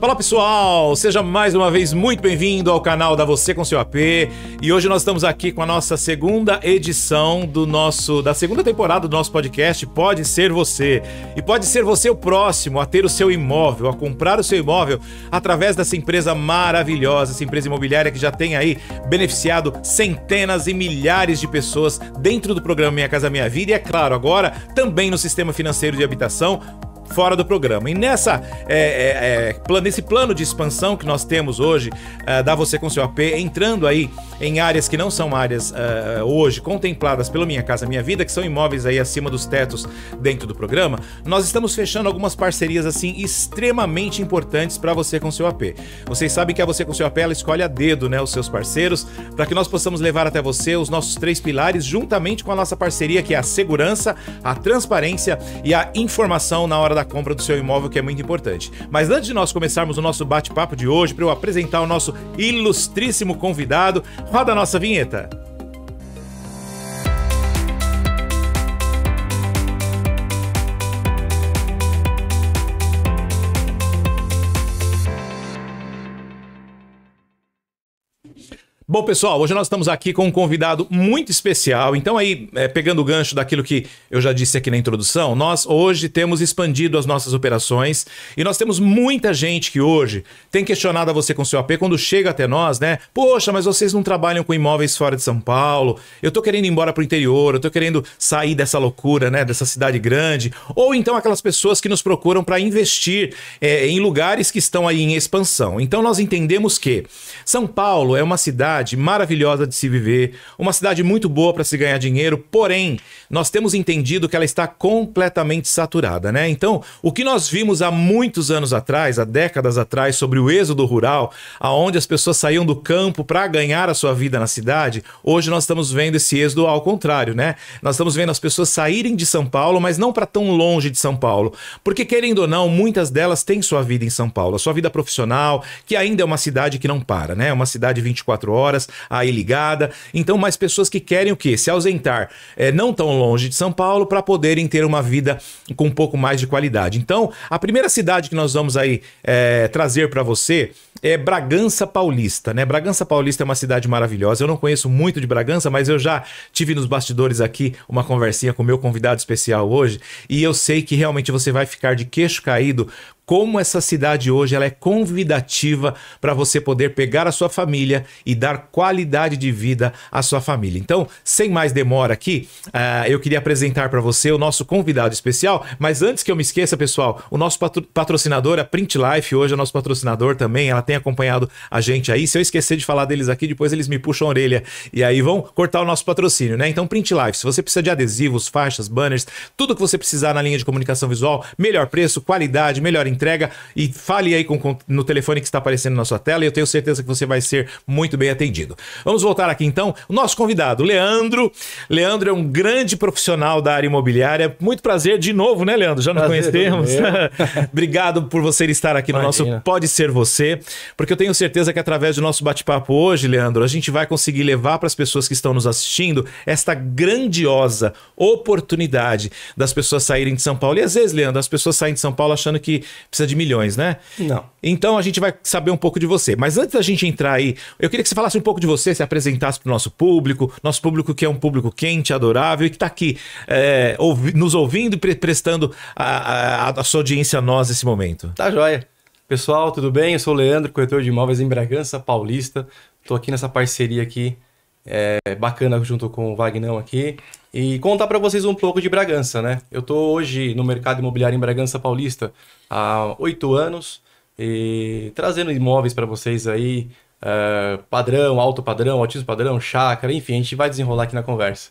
Fala pessoal, seja mais uma vez muito bem-vindo ao canal da Você com seu AP. E hoje nós estamos aqui com a nossa segunda edição do nosso da segunda temporada do nosso podcast Pode ser você. E pode ser você o próximo a ter o seu imóvel, a comprar o seu imóvel através dessa empresa maravilhosa, essa empresa imobiliária que já tem aí beneficiado centenas e milhares de pessoas dentro do programa Minha Casa Minha Vida e é claro, agora também no sistema financeiro de habitação fora do programa. E nessa é, é, é nesse plano de expansão que nós temos hoje é, da Você com seu AP, entrando aí em áreas que não são áreas é, hoje contempladas pelo Minha Casa Minha Vida, que são imóveis aí acima dos tetos dentro do programa, nós estamos fechando algumas parcerias assim extremamente importantes para Você com seu AP. Vocês sabem que a Você com seu AP ela escolhe a dedo, né, os seus parceiros, para que nós possamos levar até você os nossos três pilares juntamente com a nossa parceria que é a segurança, a transparência e a informação na hora da compra do seu imóvel, que é muito importante. Mas antes de nós começarmos o nosso bate-papo de hoje, para eu apresentar o nosso ilustríssimo convidado, roda a nossa vinheta. Bom, pessoal, hoje nós estamos aqui com um convidado muito especial. Então, aí, é, pegando o gancho daquilo que eu já disse aqui na introdução, nós hoje temos expandido as nossas operações e nós temos muita gente que hoje tem questionado a você com seu AP quando chega até nós, né? Poxa, mas vocês não trabalham com imóveis fora de São Paulo, eu tô querendo ir embora pro interior, eu tô querendo sair dessa loucura, né? Dessa cidade grande. Ou então aquelas pessoas que nos procuram para investir é, em lugares que estão aí em expansão. Então, nós entendemos que São Paulo é uma cidade cidade maravilhosa de se viver, uma cidade muito boa para se ganhar dinheiro, porém, nós temos entendido que ela está completamente saturada, né? Então, o que nós vimos há muitos anos atrás, há décadas atrás, sobre o êxodo rural, aonde as pessoas saíam do campo para ganhar a sua vida na cidade, hoje nós estamos vendo esse êxodo ao contrário, né? Nós estamos vendo as pessoas saírem de São Paulo, mas não para tão longe de São Paulo, porque querendo ou não, muitas delas têm sua vida em São Paulo, a sua vida profissional, que ainda é uma cidade que não para, né? É uma cidade 24 horas horas aí ligada. Então, mais pessoas que querem o quê? Se ausentar é, não tão longe de São Paulo para poderem ter uma vida com um pouco mais de qualidade. Então, a primeira cidade que nós vamos aí é, trazer para você é Bragança Paulista, né? Bragança Paulista é uma cidade maravilhosa. Eu não conheço muito de Bragança, mas eu já tive nos bastidores aqui uma conversinha com o meu convidado especial hoje e eu sei que realmente você vai ficar de queixo caído como essa cidade hoje ela é convidativa para você poder pegar a sua família e dar qualidade de vida à sua família. Então, sem mais demora aqui, uh, eu queria apresentar para você o nosso convidado especial, mas antes que eu me esqueça, pessoal, o nosso patro patrocinador, a Print Life, hoje é nosso patrocinador também, ela tem acompanhado a gente aí. Se eu esquecer de falar deles aqui, depois eles me puxam a orelha e aí vão cortar o nosso patrocínio, né? Então, Print Life, se você precisa de adesivos, faixas, banners, tudo que você precisar na linha de comunicação visual, melhor preço, qualidade, melhor entrega, entrega e fale aí com, com, no telefone que está aparecendo na sua tela e eu tenho certeza que você vai ser muito bem atendido. Vamos voltar aqui então. O nosso convidado, Leandro. Leandro é um grande profissional da área imobiliária. Muito prazer de novo, né, Leandro? Já nos conhecemos. Obrigado por você estar aqui Imagina. no nosso Pode Ser Você, porque eu tenho certeza que através do nosso bate-papo hoje, Leandro, a gente vai conseguir levar para as pessoas que estão nos assistindo esta grandiosa oportunidade das pessoas saírem de São Paulo. E às vezes, Leandro, as pessoas saem de São Paulo achando que precisa de milhões, né? Não. Então a gente vai saber um pouco de você. Mas antes da gente entrar aí, eu queria que você falasse um pouco de você, se apresentasse para o nosso público, nosso público que é um público quente, adorável e que está aqui é, ouvi nos ouvindo e pre prestando a, a, a, sua audiência a nós nesse momento. Tá joia. Pessoal, tudo bem? Eu sou o Leandro, corretor de imóveis em Bragança Paulista. Estou aqui nessa parceria aqui é, bacana junto com o Vagnão aqui. E contar para vocês um pouco de Bragança, né? Eu tô hoje no mercado imobiliário em Bragança Paulista há oito anos e trazendo imóveis para vocês aí, uh, padrão, alto padrão, altíssimo padrão, chácara, enfim, a gente vai desenrolar aqui na conversa.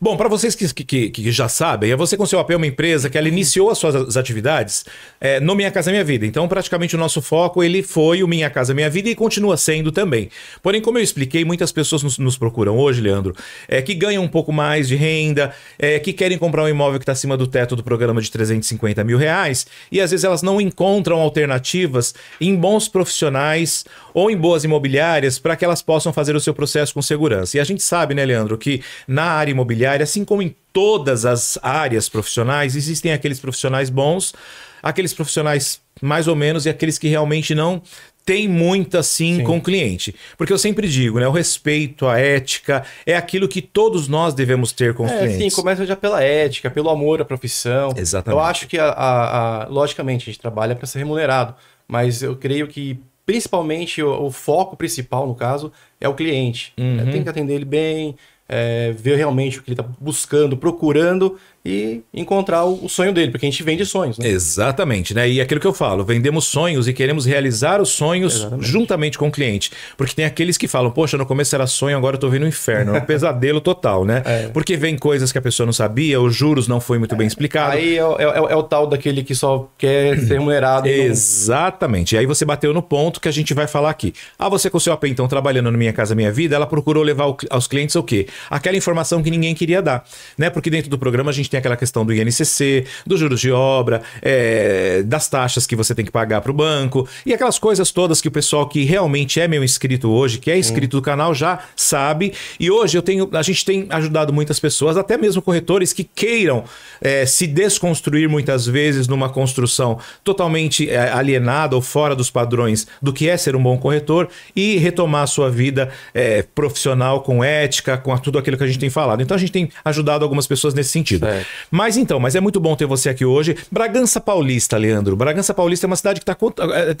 Bom, para vocês que, que, que, já sabem, é você com seu AP é uma empresa que ela iniciou as suas atividades é, no Minha Casa Minha Vida. Então, praticamente o nosso foco ele foi o Minha Casa Minha Vida e continua sendo também. Porém, como eu expliquei, muitas pessoas nos, nos procuram hoje, Leandro, é, que ganham um pouco mais de renda, é, que querem comprar um imóvel que está acima do teto do programa de 350 mil reais e às vezes elas não encontram alternativas em bons profissionais ou em boas imobiliárias para que elas possam fazer o seu processo com segurança. E a gente sabe, né, Leandro, que na área imobiliária, assim como em todas as áreas profissionais, existem aqueles profissionais bons, aqueles profissionais mais ou menos e aqueles que realmente não tem muito assim Sim. com o cliente. Porque eu sempre digo, né? O respeito, a ética, é aquilo que todos nós devemos ter com é, os clientes. Sim, começa já pela ética, pelo amor à profissão. Exatamente. Eu acho que, a, a, a logicamente, a gente trabalha para ser remunerado, mas eu creio que principalmente o, o, foco principal, no caso, é o cliente. É, uhum. É, tem que atender ele bem, é, ver realmente o que ele está buscando, procurando, e encontrar o sonho dele, porque a gente vende sonhos, né? Exatamente, né? E é aquilo que eu falo, vendemos sonhos e queremos realizar os sonhos Exatamente. juntamente com o cliente. Porque tem aqueles que falam, poxa, no começo era sonho, agora eu tô vendo um inferno. É um pesadelo total, né? É. Porque vem coisas que a pessoa não sabia, os juros não foi muito é. bem explicado. Aí é, é, é, o tal daquele que só quer ser remunerado. Exatamente. E aí você bateu no ponto que a gente vai falar aqui. Ah, você com o seu AP, então, trabalhando no Minha Casa Minha Vida, ela procurou levar aos clientes o quê? Aquela informação que ninguém queria dar, né? Porque dentro do programa a gente tem aquela questão do INCC, dos juros de obra, é, das taxas que você tem que pagar para o banco e aquelas coisas todas que o pessoal que realmente é meu inscrito hoje, que é inscrito hum. do canal, já sabe. E hoje eu tenho, a gente tem ajudado muitas pessoas, até mesmo corretores que queiram é, se desconstruir muitas vezes numa construção totalmente é, alienada ou fora dos padrões do que é ser um bom corretor e retomar a sua vida é, profissional com ética, com tudo aquilo que a gente tem falado. Então a gente tem ajudado algumas pessoas nesse sentido. É. Mas então, mas é muito bom ter você aqui hoje. Bragança Paulista, Leandro. Bragança Paulista é uma cidade que está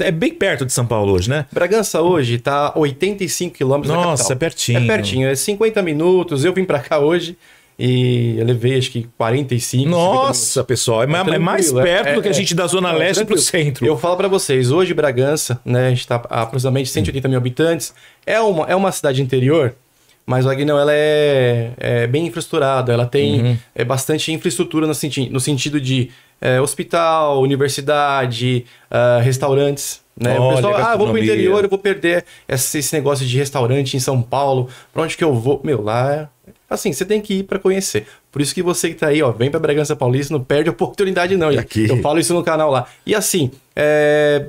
é, é bem perto de São Paulo hoje, né? Bragança hoje está 85 quilômetros da capital. Nossa, é pertinho. É pertinho, é 50 minutos. Eu vim para cá hoje e eu levei acho que 45 Nossa, pessoal, é, é, é mais é. perto é, do que a é, gente da zona leste para o centro. Eu falo para vocês, hoje Bragança, né, a gente está aproximadamente 180 mil habitantes, é uma, é uma cidade interior, mas o Agnão, ela é, é, bem infraestruturada, ela tem uhum. é, bastante infraestrutura no, senti no sentido de é, hospital, universidade, uh, restaurantes. Né? Olha, o pessoal, ah, vou pro interior, eu vou perder esse, esse negócio de restaurante em São Paulo, pra onde que eu vou? Meu, lá é, assim, você tem que ir para conhecer. Por isso que você que tá aí, ó, vem para Bragança Paulista, não perde oportunidade não. Aqui. Eu falo isso no canal lá. E assim, é...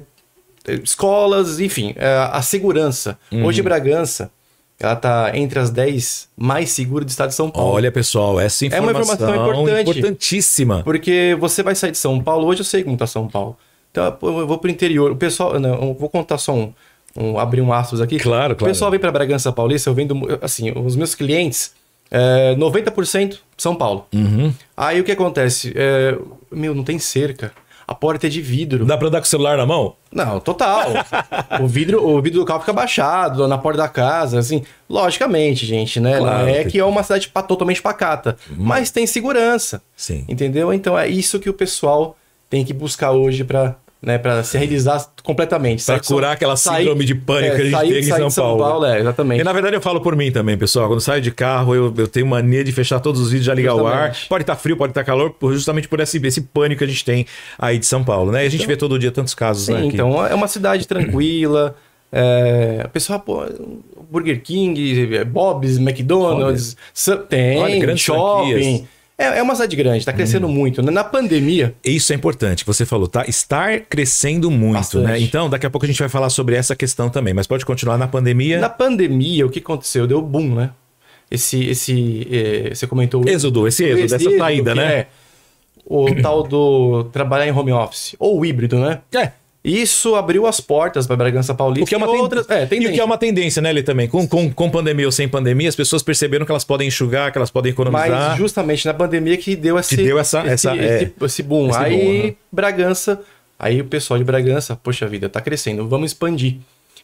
escolas, enfim, é... a segurança. Uhum. Hoje Bragança, ela tá entre as 10 mais seguras do estado de São Paulo. Olha, pessoal, essa informação é uma informação importante, importantíssima. Porque você vai sair de São Paulo, hoje eu sei como tá São Paulo. Então eu vou pro interior. O pessoal, não, vou contar só um, um abrir um astros aqui. Claro, claro. O pessoal vem para Bragança Paulista, eu vendo assim, os meus clientes é, eh, 90% São Paulo. Uhum. Aí o que acontece? É, meu, não tem cerca a porta é de vidro. Dá pra andar com o celular na mão? Não, total. o, vidro, o vidro do carro fica baixado, na porta da casa, assim. Logicamente, gente, né? Claro, é que, é uma cidade totalmente pacata. Hum. Mas tem segurança. Sim. Entendeu? Então é isso que o pessoal tem que buscar hoje para né? para se realizar completamente. para curar aquela síndrome sair, de pânico é, que a gente sair, tem em São, São Paulo. Paulo é, exatamente. E na verdade eu falo por mim também, pessoal. Quando saio de carro, eu, eu tenho mania de fechar todos os vídeos, já ligar justamente. o ar. Pode estar tá frio, pode estar tá calor, justamente por esse, esse pânico que a gente tem aí de São Paulo, né? E a gente então- vê todo dia tantos casos, né, sim, né? Aqui. Então, é uma cidade tranquila. É, a pessoa, pô, Burger King, é, Bob's, McDonald's, Olha. tem, Olha, shopping. Franquias. É, é uma cidade grande, está crescendo hum. muito. Né? Na pandemia. Isso é importante, você falou, tá? Estar crescendo muito, né? Bastante. né? Então, daqui a pouco a gente vai falar sobre essa questão também, mas pode continuar na pandemia. Na pandemia, o que aconteceu? Deu boom, né? Esse. esse é, você comentou. Êxodo, esse êxodo, essa êxodo, saída, né? É o tal do trabalhar em home office. Ou híbrido, né? É. Isso abriu as portas para Bragança Paulista. O que é uma e outras... é, tendência. E o que é uma tendência, né, ele também. Com, com, com pandemia ou sem pandemia, as pessoas perceberam que elas podem enxugar, que elas podem economizar. Mas justamente na pandemia que deu, esse, que deu essa, esse, essa, esse, é, esse boom. Esse aí boom, né? Bragança, aí o pessoal de Bragança, poxa vida, tá crescendo, vamos expandir.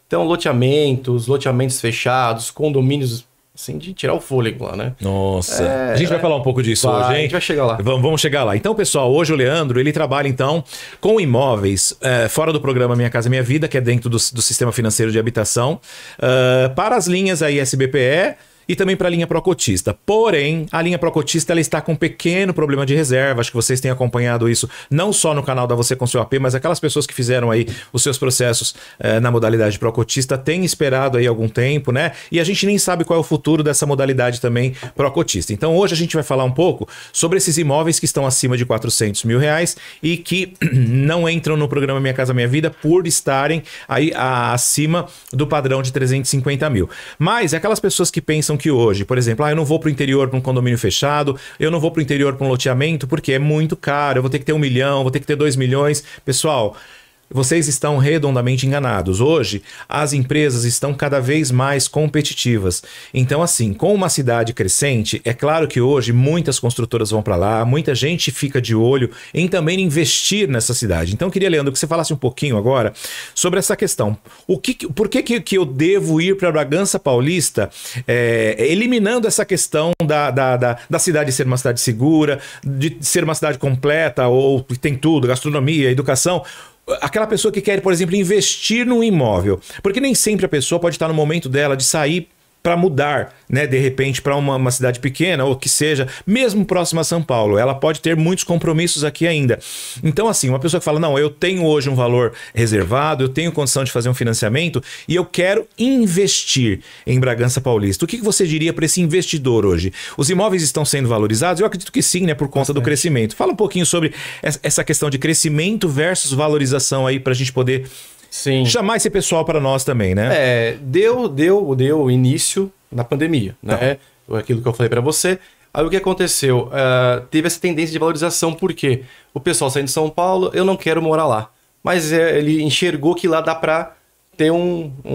Então, loteamentos, loteamentos fechados, condomínios assim, de tirar o fôlego lá, né? Nossa. É, a gente vai é. falar um pouco disso vai, hoje, hein? A gente vai chegar lá. Vamos, vamos chegar lá. Então, pessoal, hoje o Leandro, ele trabalha, então, com imóveis é, fora do programa Minha Casa Minha Vida, que é dentro do, do Sistema Financeiro de Habitação, uh, para as linhas aí SBPE, e também para a linha Procotista. Porém, a linha Procotista ela está com um pequeno problema de reserva. Acho que vocês têm acompanhado isso não só no canal da Você com seu AP, mas aquelas pessoas que fizeram aí os seus processos eh, na modalidade Procotista têm esperado aí algum tempo, né? E a gente nem sabe qual é o futuro dessa modalidade também Procotista. Então hoje a gente vai falar um pouco sobre esses imóveis que estão acima de 400 mil reais e que não entram no programa Minha Casa Minha Vida por estarem aí acima do padrão de 350 mil. Mas aquelas pessoas que pensam que hoje. Por exemplo, ah, eu não vou para o interior para um condomínio fechado, eu não vou para o interior para um loteamento porque é muito caro, eu vou ter que ter um milhão, vou ter que ter dois milhões. Pessoal, vocês estão redondamente enganados. Hoje, as empresas estão cada vez mais competitivas. Então, assim, com uma cidade crescente, é claro que hoje muitas construtoras vão para lá, muita gente fica de olho em também investir nessa cidade. Então, queria, Leandro, que você falasse um pouquinho agora sobre essa questão. O que, por que, que, eu devo ir para Bragança Paulista, é, eliminando essa questão da, da, da, da cidade ser uma cidade segura, de ser uma cidade completa, ou que tem tudo, gastronomia, educação? aquela pessoa que quer, por exemplo, investir num imóvel, porque nem sempre a pessoa pode estar no momento dela de sair para mudar, né, de repente para uma, uma, cidade pequena ou que seja, mesmo próxima a São Paulo, ela pode ter muitos compromissos aqui ainda. Então, assim, uma pessoa que fala: não, eu tenho hoje um valor reservado, eu tenho condição de fazer um financiamento e eu quero investir em Bragança Paulista. O que, que você diria para esse investidor hoje? Os imóveis estão sendo valorizados? Eu acredito que sim, né, por conta Bastante. do crescimento. Fala um pouquinho sobre essa questão de crescimento versus valorização aí para a gente poder Sim. chamar esse pessoal para nós também, né? É, deu, deu, deu início na pandemia, né? Tá. Aquilo que eu falei para você. Aí o que aconteceu? Uh, teve essa tendência de valorização, porque o pessoal saindo de São Paulo, eu não quero morar lá. Mas é, ele enxergou que lá dá para ter um, um,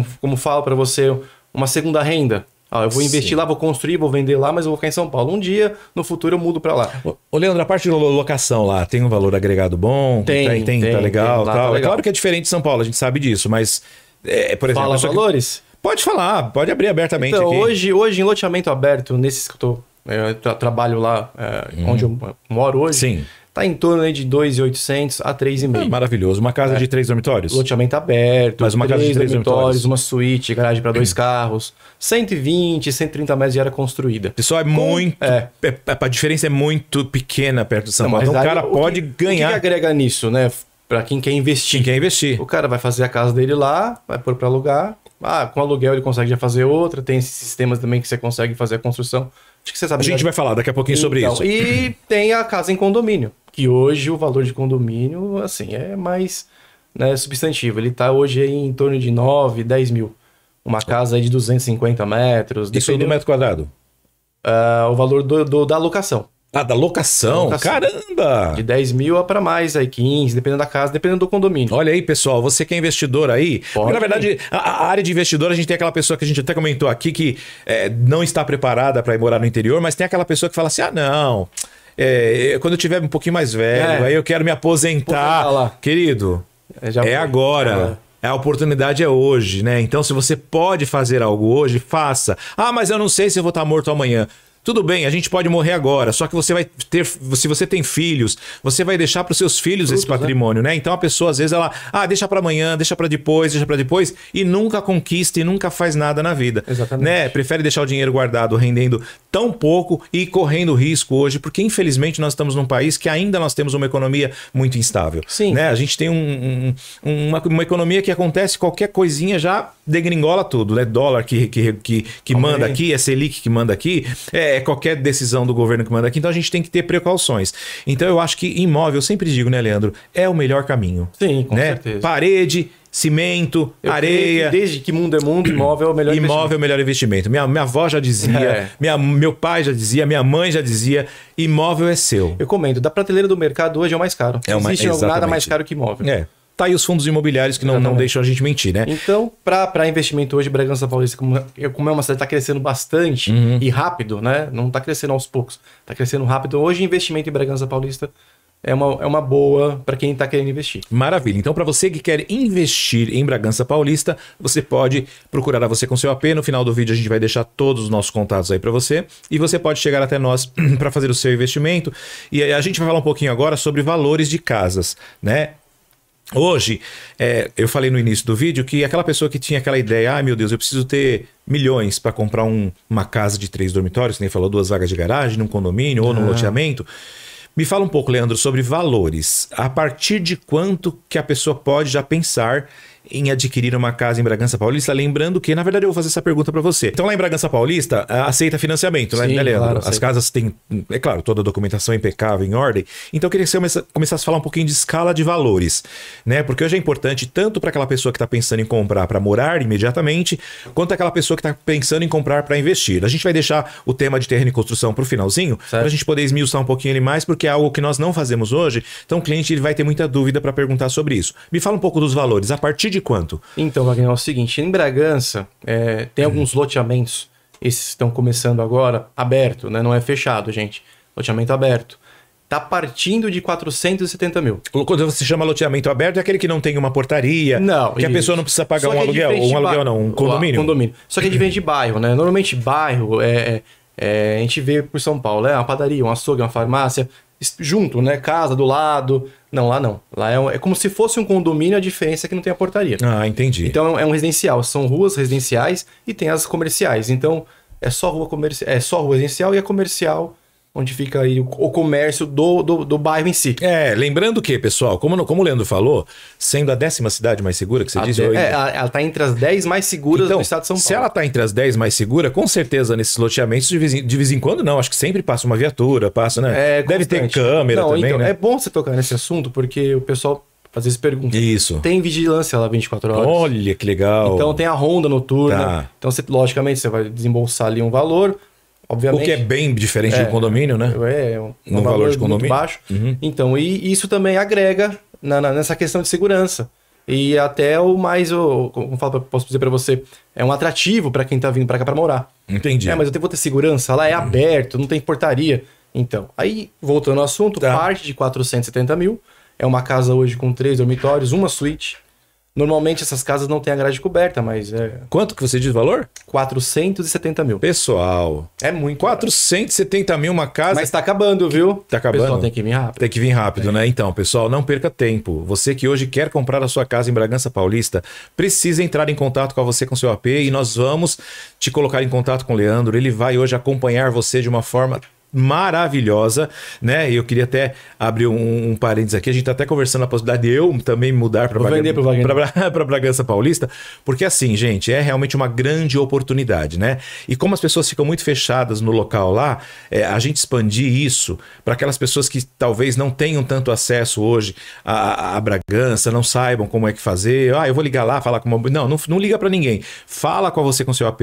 um como falo para você, uma segunda renda. Ah, eu vou investir Sim. lá, vou construir, vou vender lá, mas eu vou ficar em São Paulo. Um dia, no futuro, eu mudo para lá. Ô, Leandro, a parte de locação lá, tem um valor agregado bom? Tem, tá, tem, tem, tem tá legal, tem, tá tal. Tá legal. É claro que é diferente de São Paulo, a gente sabe disso, mas, é, por exemplo... Fala valores? Que... Pode falar, pode abrir abertamente então, aqui. Hoje, hoje, em loteamento aberto, nesses que eu tô... É, eu trabalho lá é, hum. onde eu moro hoje. Sim. Tá em torno aí de 2,800 a 3,5. É, maravilhoso. Uma casa é. de três dormitórios? Loteamento aberto. Mas uma casa de três dormitórios, dormitórios. uma suíte, garagem para dois carros. 120, 130 metros de área construída. Isso é Com, muito. É. É, é a diferença é muito pequena perto de São Paulo. Então o cara o pode que, ganhar. O que, que agrega nisso, né? Para quem quer investir. Quem quer investir. O cara vai fazer a casa dele lá, vai pôr para alugar. Ah, com aluguel ele consegue já fazer outra. Tem esses sistemas também que você consegue fazer a construção Acho que você sabe. A gente vai falar daqui a pouquinho então, sobre isso. E tem a casa em condomínio, que hoje o valor de condomínio, assim, é mais né, substantivo. Ele está hoje em torno de 9, 10 mil. Uma casa de 250 metros. Isso dependendo... do metro quadrado? Uh, o valor do, do, da locação. Ah, da locação. locação. Caramba! De 10 mil a para mais, aí 15, dependendo da casa, dependendo do condomínio. Olha aí, pessoal, você que é investidor aí. Porque, na verdade, a, a, área de investidor, a gente tem aquela pessoa que a gente até comentou aqui que é, não está preparada para ir morar no interior, mas tem aquela pessoa que fala assim: ah, não. É, quando eu tiver um pouquinho mais velho, é. aí eu quero me aposentar. Querido, é, é agora. agora. É. É, a oportunidade é hoje, né? Então, se você pode fazer algo hoje, faça. Ah, mas eu não sei se eu vou estar tá morto amanhã. Tudo bem, a gente pode morrer agora, só que você vai ter, se você tem filhos, você vai deixar para os seus filhos Frutos, esse né? patrimônio, né? né? Então a pessoa às vezes ela, ah, deixa para amanhã, deixa para depois, deixa para depois e nunca conquista e nunca faz nada na vida, Exatamente. né? Prefere deixar o dinheiro guardado rendendo tão pouco e correndo risco hoje, porque infelizmente nós estamos num país que ainda nós temos uma economia muito instável. Sim. Né? A gente tem um, um, uma, uma, economia que acontece qualquer coisinha já degringola tudo, né? Dólar que, que, que, que manda aqui, é Selic que manda aqui, é, é qualquer decisão do governo que manda aqui, então a gente tem que ter precauções. Então eu acho que imóvel, eu sempre digo, né, Leandro, é o melhor caminho. Sim, com né? certeza. Parede, cimento, eu areia. Que desde que mundo é mundo, imóvel é o melhor imóvel investimento. é o melhor investimento. Minha, minha avó já dizia, é. minha, meu pai já dizia, minha mãe já dizia, imóvel é seu. Eu comendo da prateleira do mercado hoje é o mais caro. É uma, Existe exatamente. nada mais caro que imóvel. É. Tá aí os fundos imobiliários que não, não deixam a gente mentir, né? Então, para investimento hoje, Bragança Paulista, como, é, como é uma cidade, está crescendo bastante uhum. e rápido, né? Não está crescendo aos poucos, está crescendo rápido. Hoje, investimento em Bragança Paulista é uma, é uma boa para quem está querendo investir. Maravilha. Então, para você que quer investir em Bragança Paulista, você pode procurar a você com seu AP. No final do vídeo, a gente vai deixar todos os nossos contatos aí para você. E você pode chegar até nós para fazer o seu investimento. E a gente vai falar um pouquinho agora sobre valores de casas, né? Hoje, é, eu falei no início do vídeo que aquela pessoa que tinha aquela ideia, ah, meu Deus, eu preciso ter milhões para comprar um, uma casa de três dormitórios, que nem falou, duas vagas de garagem, num condomínio ou num ah. loteamento. Me fala um pouco, Leandro, sobre valores. A partir de quanto que a pessoa pode já pensar em adquirir uma casa em Bragança Paulista? Lembrando que, na verdade, eu vou fazer essa pergunta para você. Então, lá em Bragança Paulista, aceita financiamento, né, Sim, né, Leandro? Claro, As casas têm, é claro, toda a documentação é impecável, em ordem. Então, eu queria que você começasse a falar um pouquinho de escala de valores, né? Porque hoje é importante tanto para aquela pessoa que está pensando em comprar para morar imediatamente, quanto aquela pessoa que está pensando em comprar para investir. A gente vai deixar o tema de terreno e construção para o finalzinho, para a gente poder esmiuçar um pouquinho ele mais, porque é algo que nós não fazemos hoje. Então, o cliente ele vai ter muita dúvida para perguntar sobre isso. Me fala um pouco dos valores. A partir partir de quanto? Então, Wagner, é o seguinte: em Bragança, é, tem uhum. alguns loteamentos, esses estão começando agora, aberto, né? Não é fechado, gente. Loteamento aberto tá partindo de 470 mil. Quando você chama loteamento aberto, é aquele que não tem uma portaria, não, que isso. a pessoa não precisa pagar um é aluguel, ou um aluguel não, um condomínio. condomínio. Só que é diferente de bairro, né? Normalmente bairro é, é, é a gente vê por São Paulo, é uma padaria, um açougue, uma farmácia, junto, né? Casa do lado, não, lá não. Lá é, um, é, como se fosse um condomínio, a diferença é que não tem a portaria. Ah, entendi. Então é um é residencial, são ruas residenciais e tem as comerciais. Então é só rua comercial, é só rua residencial e a é comercial onde fica aí o, o comércio do, do, do, bairro em si. É, lembrando que, pessoal, como, como o Leandro falou, sendo a décima cidade mais segura que você a diz... De, É, ela está entre as 10 mais seguras então, do estado de São Paulo. se ela está entre as 10 mais seguras, com certeza nesses loteamentos, de vez, em, de vez, em, quando não, acho que sempre passa uma viatura, passa, né? É, Deve constante. ter câmera não, também, então, né? É bom você tocar nesse assunto, porque o pessoal às vezes pergunta. Isso. Tem vigilância lá 24 horas. Olha que legal. Então tem a ronda noturna. Tá. Então, você, logicamente, você vai desembolsar ali um valor obviamente. O que é bem diferente é, do condomínio, né? É, é um, é um valor, valor, de condomínio. baixo. Uhum. Então, e isso também agrega na, na, nessa questão de segurança. E até o mais, o, como falo, posso dizer para você, é um atrativo para quem tá vindo para cá para morar. Entendi. É, mas eu tenho vou ter segurança, lá é uhum. aberto, não tem portaria. Então, aí, voltando ao assunto, tá. parte de 470 mil. É uma casa hoje com três dormitórios, uma suíte. Normalmente essas casas não têm a grade coberta, mas é. Quanto que você diz o valor? 470 mil. Pessoal. É muito. 470 mil uma casa. Mas tá acabando, viu? Tá acabando. pessoal tem que vir rápido. Tem que vir rápido, é. né? Então, pessoal, não perca tempo. Você que hoje quer comprar a sua casa em Bragança Paulista, precisa entrar em contato com você com seu AP e nós vamos te colocar em contato com o Leandro. Ele vai hoje acompanhar você de uma forma maravilhosa, né? E eu queria até abrir um, um parênteses aqui. A gente tá até conversando a possibilidade de eu também mudar para para Bragança Paulista, porque assim, gente, é realmente uma grande oportunidade, né? E como as pessoas ficam muito fechadas no local lá, é, a gente expandir isso para aquelas pessoas que talvez não tenham tanto acesso hoje a, a, Bragança, não saibam como é que fazer. Ah, eu vou ligar lá, falar com uma... não, não, não liga para ninguém. Fala com você com seu AP,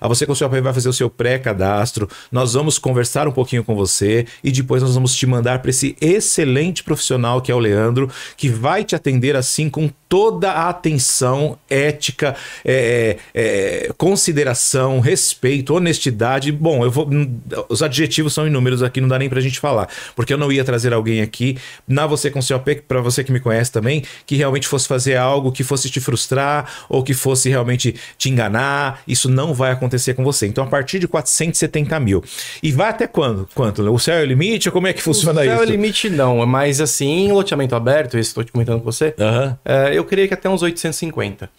a você com seu AP vai fazer o seu pré-cadastro. Nós vamos conversar um pouquinho pouquinho com você e depois nós vamos te mandar para esse excelente profissional que é o Leandro, que vai te atender assim com toda a atenção ética, é, é, é consideração, respeito, honestidade. Bom, eu vou, os adjetivos são inúmeros aqui, não dá nem pra gente falar, porque eu não ia trazer alguém aqui na você com COP, para você que me conhece também, que realmente fosse fazer algo que fosse te frustrar ou que fosse realmente te enganar. Isso não vai acontecer com você. Então, a partir de 470 mil. E vai até quando? Quanto? O céu é o limite? Como é que funciona isso? O céu isso? é o limite não, mas assim, em loteamento aberto, esse estou te comentando com você, uhum. é, eu creio que até uns 850.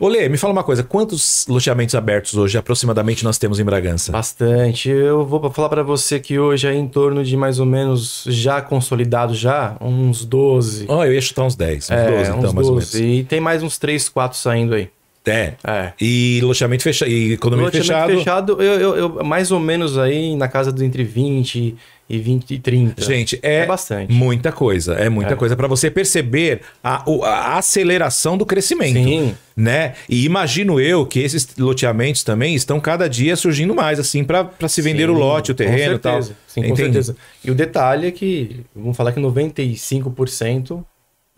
Olê, me fala uma coisa, quantos loteamentos abertos hoje aproximadamente nós temos em Bragança? Bastante. Eu vou falar para você que hoje é em torno de mais ou menos já consolidado já, uns 12. Ah, oh, eu ia chutar uns 10, uns é, 12 então, uns mais 12. ou menos. E tem mais uns 3, 4 saindo aí. É. é. E loteamento fechado. E economia fechado. fechado, eu, eu, eu, mais ou menos aí na casa do entre 20 e 20 e 30. Gente, é, é bastante. muita coisa. É muita é. coisa para você perceber a, a, aceleração do crescimento. Sim. Né? E imagino eu que esses loteamentos também estão cada dia surgindo mais, assim, para se vender Sim, o lote, o terreno e tal. Sim, Entendi. com certeza. E o detalhe é que, vamos falar que 95%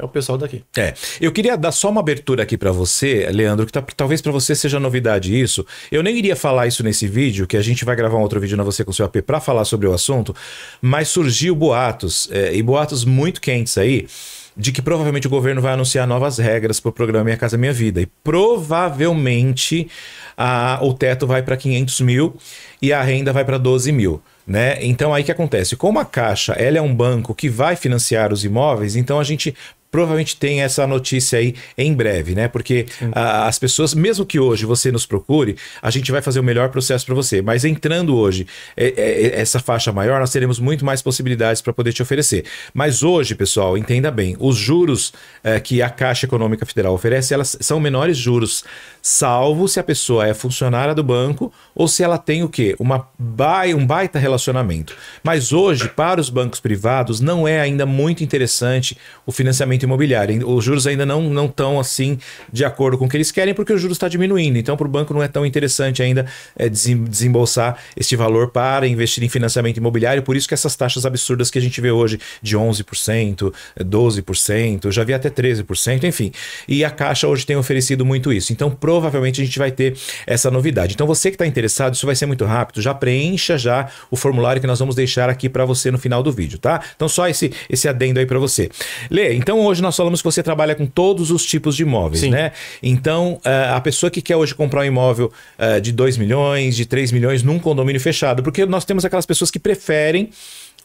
é o pessoal daqui. É. Eu queria dar só uma abertura aqui para você, Leandro, que tá, talvez para você seja novidade isso. Eu nem iria falar isso nesse vídeo, que a gente vai gravar um outro vídeo na você com o seu AP para falar sobre o assunto, mas surgiu boatos, é, e boatos muito quentes aí, de que provavelmente o governo vai anunciar novas regras para o programa Minha Casa Minha Vida. E provavelmente a, o teto vai para 500 mil e a renda vai para 12 mil. Né? Então aí que acontece, como a Caixa ela é um banco que vai financiar os imóveis, então a gente provavelmente tem essa notícia aí em breve, né? Porque a, as pessoas, mesmo que hoje você nos procure, a gente vai fazer o melhor processo para você. Mas entrando hoje é, é, é, essa faixa maior, nós teremos muito mais possibilidades para poder te oferecer. Mas hoje, pessoal, entenda bem, os juros é, que a Caixa Econômica Federal oferece, elas são menores juros, salvo se a pessoa é funcionária do banco ou se ela tem o quê? Uma um baita relacionamento. Mas hoje, para os bancos privados, não é ainda muito interessante o financiamento investimento imobiliário. Os juros ainda não não estão assim de acordo com o que eles querem, porque o juros está diminuindo. Então, para o banco não é tão interessante ainda é, desembolsar este valor para investir em financiamento imobiliário. Por isso que essas taxas absurdas que a gente vê hoje de 11%, 12%, já vi até 13%, enfim. E a Caixa hoje tem oferecido muito isso. Então, provavelmente a gente vai ter essa novidade. Então, você que está interessado, isso vai ser muito rápido. Já preencha já o formulário que nós vamos deixar aqui para você no final do vídeo, tá? Então, só esse esse adendo aí para você. Lê, então hoje nós falamos que você trabalha com todos os tipos de imóveis, Sim. né? Então, eh, a pessoa que quer hoje comprar um imóvel eh, de 2 milhões, de 3 milhões num condomínio fechado, porque nós temos aquelas pessoas que preferem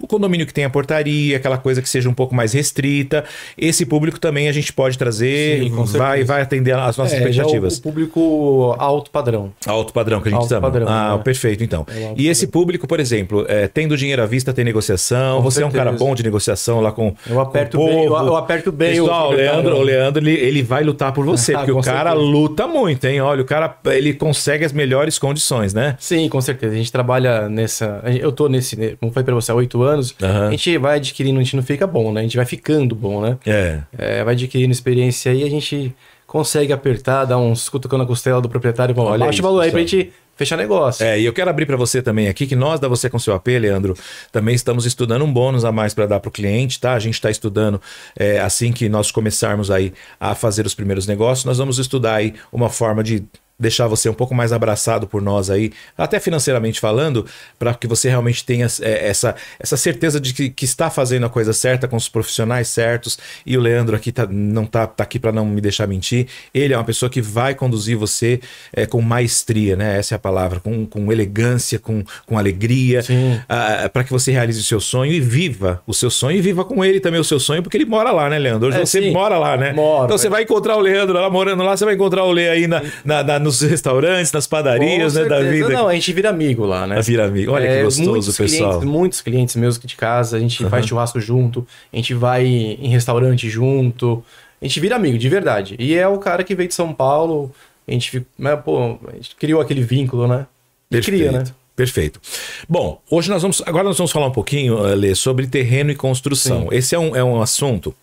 o condomínio que tem a portaria, aquela coisa que seja um pouco mais restrita. Esse público também a gente pode trazer, Sim, vai, vai atender às nossas é, expectativas. Já o, público alto padrão. Alto padrão, que a gente alto chama. Padrão, ah, né? perfeito, então. É e esse público, por exemplo, é, tendo dinheiro à vista, tem negociação. Com você certeza. é um cara bom de negociação lá com. Eu aperto com o povo. bem, eu, eu aperto bem Pessoal, o Leandro. O Leandro, ele, ele vai lutar por você, ah, porque o cara certeza. luta muito, hein? Olha, o cara, ele consegue as melhores condições, né? Sim, com certeza. A gente trabalha nessa. Eu tô nesse. Como foi para você, há oito anos anos, uhum. a gente vai adquirindo, a gente não fica bom, né? A gente vai ficando bom, né? É. é vai adquirindo experiência aí, a gente consegue apertar, dar uns cutucando na costela do proprietário, bom, olha, baixa o valor aí pra gente fechar negócio. É, e eu quero abrir para você também aqui que nós da Você com seu AP, Leandro, também estamos estudando um bônus a mais para dar para o cliente, tá? A gente está estudando é, assim que nós começarmos aí a fazer os primeiros negócios, nós vamos estudar aí uma forma de deixar você um pouco mais abraçado por nós aí, até financeiramente falando, para que você realmente tenha é, essa, essa certeza de que, que, está fazendo a coisa certa com os profissionais certos. E o Leandro aqui tá, não tá, tá aqui para não me deixar mentir. Ele é uma pessoa que vai conduzir você é, com maestria, né? Essa é a palavra, com, com elegância, com, com alegria, ah, para que você realize o seu sonho e viva o seu sonho e viva com ele também o seu sonho, porque ele mora lá, né, Leandro? Hoje é, você sim. mora lá, né? Moro, então você é. vai encontrar o Leandro lá morando lá, você vai encontrar o Le aí na, na, na no nos restaurantes, nas padarias, né, da vida. Não, a gente vira amigo lá, né? Ah, vira amigo. Olha é, que gostoso, muitos pessoal. Clientes, muitos clientes meus aqui de casa, a gente uhum. faz churrasco junto, a gente vai em restaurante junto. A gente vira amigo, de verdade. E é o cara que veio de São Paulo, a gente, né, pô, a gente criou aquele vínculo, né? E Perfeito. cria, né? Perfeito. Bom, hoje nós vamos. Agora nós vamos falar um pouquinho, eh, Lê, sobre terreno e construção. Sim. Esse é um, é um assunto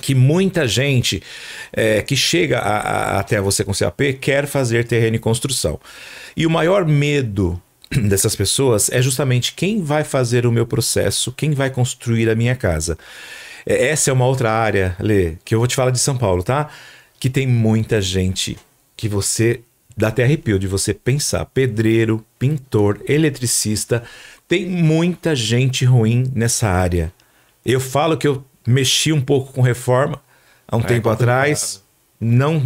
que muita gente é, que chega a, a, até você com CAP quer fazer terreno e construção. E o maior medo dessas pessoas é justamente quem vai fazer o meu processo, quem vai construir a minha casa. É, essa é uma outra área, Lê, que eu vou te falar de São Paulo, tá? Que tem muita gente que você dá até arrepio de você pensar. Pedreiro, pintor, eletricista, tem muita gente ruim nessa área. Eu falo que eu mexi um pouco com reforma há um é, tempo atrás. Não,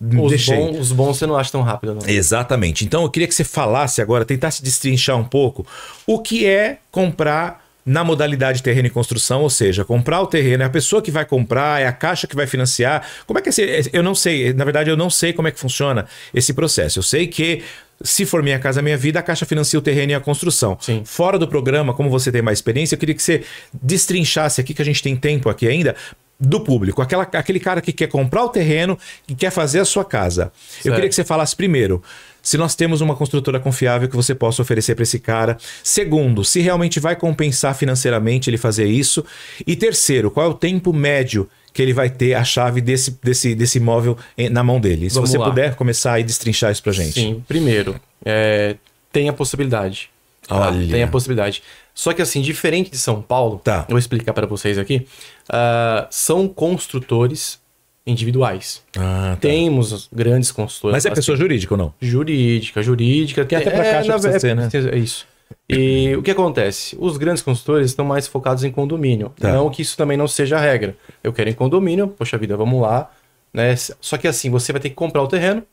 não os deixei. Bons, os bons você não acha tão rápido, não. Exatamente. Então eu queria que você falasse agora, tentasse destrinchar um pouco o que é comprar na modalidade terreno e construção, ou seja, comprar o terreno é a pessoa que vai comprar, é a caixa que vai financiar. Como é que é esse, eu não sei, na verdade eu não sei como é que funciona esse processo. Eu sei que se for Minha Casa Minha Vida, a Caixa financia o terreno e a construção. Sim. Fora do programa, como você tem mais experiência, eu queria que você destrinchasse aqui, que a gente tem tempo aqui ainda, do público, aquela, aquele cara que quer comprar o terreno e quer fazer a sua casa. Certo. Eu queria que você falasse primeiro se nós temos uma construtora confiável que você possa oferecer para esse cara. Segundo, se realmente vai compensar financeiramente ele fazer isso. E terceiro, qual é o tempo médio que ele vai ter a chave desse, desse, desse imóvel eh, na mão dele? Vamos se você lá. puder começar a destrinchar isso para gente. Sim, primeiro, é, tem a possibilidade. Tá? Olha. Tem a possibilidade. Só que assim, diferente de São Paulo, tá. eu vou explicar para vocês aqui, uh, são construtores individuais. Ah, tá. Temos grandes consultoras. Mas é pessoa jurídica ou não? Jurídica, jurídica. Tem até para é, caixa na, é, ser, né? É isso. E o que acontece? Os grandes consultores estão mais focados em condomínio. Tá. Não que isso também não seja a regra. Eu quero em condomínio, poxa vida, vamos lá. Né? Só que assim, você vai ter que comprar o terreno,